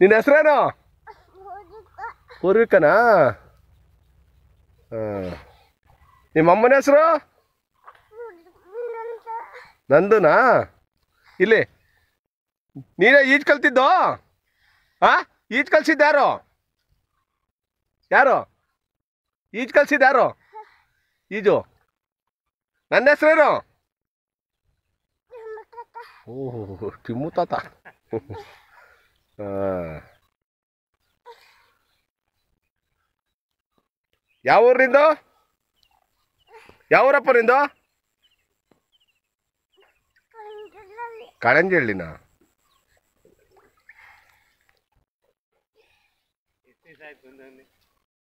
ನಿನ್ನ ಹೆಸರೇನು ಪೂರ್ವಿಕನಾ ಹಾಂ ನಿಮ್ಮ ಅಮ್ಮನ ಹೆಸರು ನಂದುನಾ ಇಲ್ಲಿ ನೀನೇ ಈಜು ಕಲ್ತಿದ್ದು ಹಾಂ ಈಜು ಕಲ್ಸಿದ್ದ ಯಾರು ಈಜು ಯಾರು ಈಜು ನನ್ನ ಹೆಸರೇನು ಓಹೋ ತಿಮ್ಮು ತಾತ ಯಾವ ಊರಿಂದ ಯಾವ ಊರಪ್ಪ ನಿಂದು ಕಾಳಂಜಹಳ್ಳಿನ